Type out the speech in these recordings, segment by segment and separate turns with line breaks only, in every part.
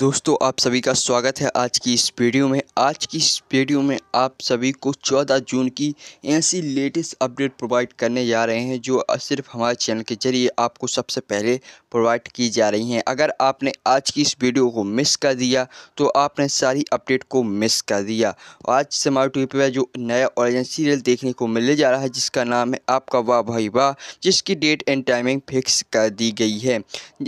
दोस्तों आप सभी का स्वागत है आज की इस वीडियो में आज की इस वीडियो में आप सभी को 14 जून की ऐसी लेटेस्ट अपडेट प्रोवाइड करने जा रहे हैं जो सिर्फ हमारे चैनल के जरिए आपको सबसे पहले प्रोवाइड की जा रही हैं अगर आपने आज की इस वीडियो को मिस कर दिया तो आपने सारी अपडेट को मिस कर दिया आज से हमारे टी पर जो नया ऑरिजन सीरियल देखने को मिलने जा रहा है जिसका नाम है आपका वाह भाई वाह जिसकी डेट एंड टाइमिंग फिक्स कर दी गई है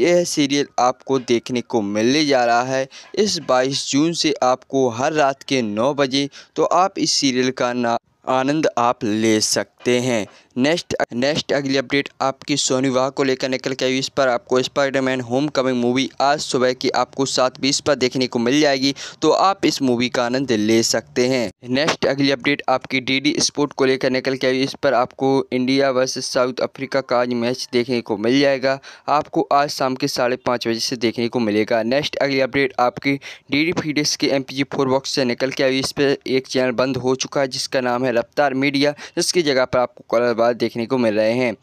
यह सीरियल आपको देखने को मिलने जा रहा रहा है इस 22 जून से आपको हर रात के 9 बजे तो आप इस सीरियल का ना आनंद आप ले सकते हैं नेक्स्ट नेक्स्ट अगली अपडेट आपकी सोनी वाह को लेकर निकल के आई इस पर आपको स्पाइडरमैन होम कमिंग मूवी आज सुबह की आपको सात बीस पर देखने को मिल जाएगी तो आप इस मूवी का आनंद ले सकते हैं नेक्स्ट अगली अपडेट आपकी डीडी स्पोर्ट को लेकर निकल के इस पर आपको इंडिया वर्सेस साउथ अफ्रीका का आज मैच देखने को मिल जाएगा आपको आज शाम के साढ़े बजे से देखने को मिलेगा नेक्स्ट अगली अपडेट आपकी डी डी के एम पी जी बॉक्स से निकल के आई इस पर एक चैनल बंद हो चुका है जिसका नाम है है रफ्तार मीडिया जिसकी जगह पर आपको कलर बार देखने को मिल रहे हैं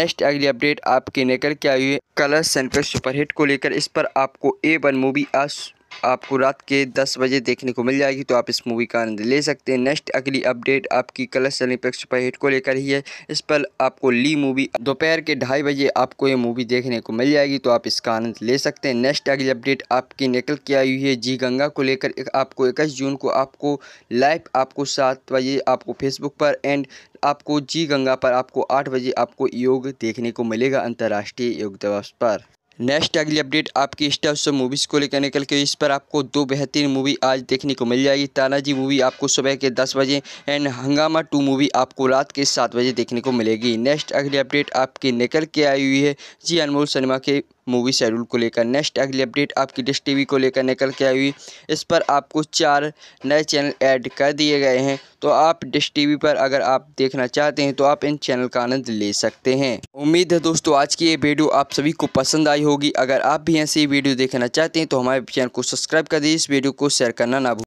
नेक्स्ट अगली अपडेट आपके निकल के आई हुई कलर सेंट्रल सुपरहिट को लेकर इस पर आपको ए वन मूवी आज आपको रात के दस बजे देखने को मिल जाएगी तो आप इस मूवी का आनंद ले सकते हैं नेक्स्ट अगली अपडेट आपकी कलर चलने सुपर हिट को लेकर ही है इस पर आपको ली मूवी दोपहर के ढाई बजे आपको ये मूवी देखने को मिल जाएगी तो आप इसका आनंद ले सकते हैं नेक्स्ट अगली अपडेट आपकी निकल के आई हुई है जी गंगा को लेकर आपको इक्कीस जून को आपको लाइव आपको सात बजे आपको फेसबुक पर एंड आपको जी गंगा पर आपको आठ बजे आपको योग देखने को मिलेगा अंतर्राष्ट्रीय योग दिवस पर नेक्स्ट अगली अपडेट आपकी स्टार सो मूवीज़ को लेकर निकल के इस पर आपको दो बेहतरीन मूवी आज देखने को मिल जाएगी तानाजी मूवी आपको सुबह के दस बजे एंड हंगामा टू मूवी आपको रात के सात बजे देखने को मिलेगी नेक्स्ट अगली अपडेट आपकी निकल के आई हुई है जी अनमोल सिनेमा के मूवी शेड्यूल को लेकर नेक्स्ट अगली अपडेट आपकी डिश टी को लेकर निकल के आई हुई इस पर आपको चार नए चैनल ऐड कर दिए गए हैं तो आप डिश टीवी पर अगर आप देखना चाहते हैं तो आप इन चैनल का आनंद ले सकते हैं उम्मीद है दोस्तों आज की ये वीडियो आप सभी को पसंद आई होगी अगर आप भी ऐसी वीडियो देखना चाहते हैं तो हमारे चैनल को सब्सक्राइब कर दीजिए इस वीडियो को शेयर करना ना भूल